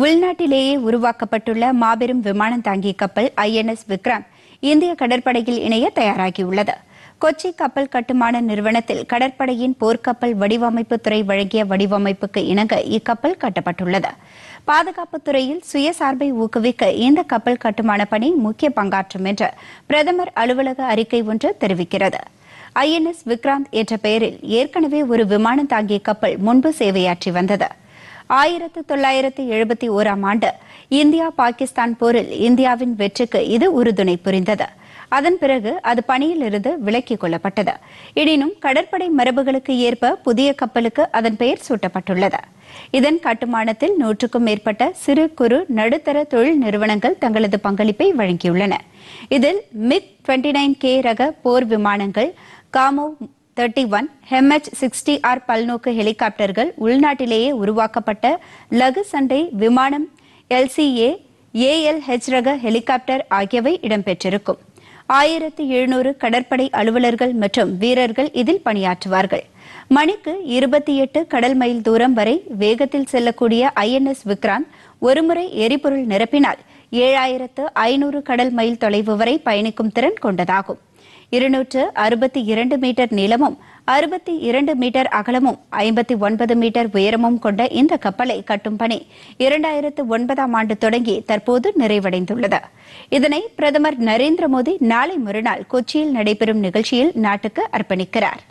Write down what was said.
உள்நாட்டிலேயே உருவாக்கப்பட்டுள்ள மாபெரும் விமானம் தாங்கி கப்பல் ஐஎன்எஸ் விக்ரம் இந்திய கடற்படையில் இணைய தயாராகியுள்ளது கொச்சி கப்பல் கட்டுமான நிறுவனத்தில் கடற்படையின் போர்க்கப்பல் வடிவமைப்பு துறை வழங்கிய வடிவமைப்புக்கு இணங்க இக்கப்பல் கட்டப்பட்டுள்ளது பாதுகாப்புத்துறையில் சுயசார்பை ஊக்குவிக்க இந்த கப்பல் கட்டுமான பணி முக்கிய பங்காற்றும் என்று பிரதமர் அலுவலக அறிக்கை ஒன்று தெரிவிக்கிறது ஐஎன்எஸ் விக்ராந்த் என்ற பெயரில் ஏற்கனவே ஒரு விமானம் தாங்கிய கப்பல் முன்பு சேவையாற்றி வந்தது ஆயிரத்து தொள்ளாயிரத்து எழுபத்தி ஓராம் ஆண்டு இந்தியா பாகிஸ்தான் போரில் இந்தியாவின் வெற்றிக்கு இது உறுதுணை புரிந்தது அதன் பிறகு அது பணியிலிருந்து விலக்கிக் கொள்ளப்பட்டது எனினும் கடற்படை மரபுகளுக்கு ஏற்ப புதிய கப்பலுக்கு அதன் பெயர் சூட்டப்பட்டுள்ளது இதன் கட்டுமானத்தில் நூற்றுக்கும் மேற்பட்ட சிறு குறு நடுத்தர தொழில் நிறுவனங்கள் தங்களது பங்களிப்பை வழங்கியுள்ளன இதில் மிக் டுவெண்ட்டி நைன் கே ரக போர் விமானங்கள் Kamov thirty one MH sixty R பல்நோக்கு ஹெலிகாப்டர்கள் உள்நாட்டிலேயே உருவாக்கப்பட்ட லகு சண்டை விமானம் எல்சிஏ ஹெச் ரக ஹெலிகாப்டர் ஆகியவை இடம்பெற்றிருக்கும் ஆயிரத்தி எழுநூறு கடற்படை அலுவலர்கள் மற்றும் வீரர்கள் இதில் பணியாற்றுவார்கள் மணிக்கு இருபத்தி எட்டு கடல் மைல் தூரம் வரை வேகத்தில் செல்லக்கூடிய ஐஎன்எஸ் விக்ராந்த் ஒருமுறை எரிபொருள் நிரப்பினால் ஏழாயிரத்து ஐநூறு கடல் மைல் தொலைவு வரை பயணிக்கும் திறன் கொண்டதாகும் இருநூற்று அறுபத்தி இரண்டு மீட்டர் நீளமும் அறுபத்தி இரண்டு மீட்டர் அகலமும் ஐம்பத்தி ஒன்பது மீட்டர் உயரமும் கொண்ட இந்த கப்பலை கட்டும் பணி இரண்டாயிரத்து ஒன்பதாம் ஆண்டு தொடங்கி தற்போது நிறைவடைந்துள்ளது இதனை பிரதமர் நரேந்திர மோடி நாளை மறுநாள் கொச்சியில் நடைபெறும் நிகழ்ச்சியில் நாட்டுக்கு அர்ப்பணிக்கிறார்